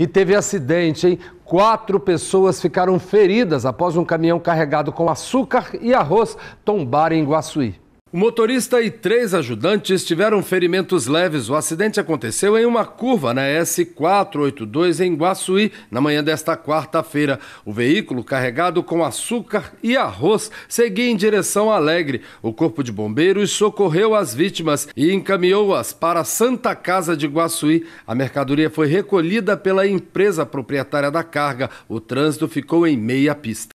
E teve acidente, hein? Quatro pessoas ficaram feridas após um caminhão carregado com açúcar e arroz tombar em Guaçuí. O motorista e três ajudantes tiveram ferimentos leves. O acidente aconteceu em uma curva na S482 em Guaçuí, na manhã desta quarta-feira. O veículo, carregado com açúcar e arroz, seguia em direção a Alegre. O Corpo de Bombeiros socorreu as vítimas e encaminhou-as para a Santa Casa de Guaçuí. A mercadoria foi recolhida pela empresa proprietária da carga. O trânsito ficou em meia pista.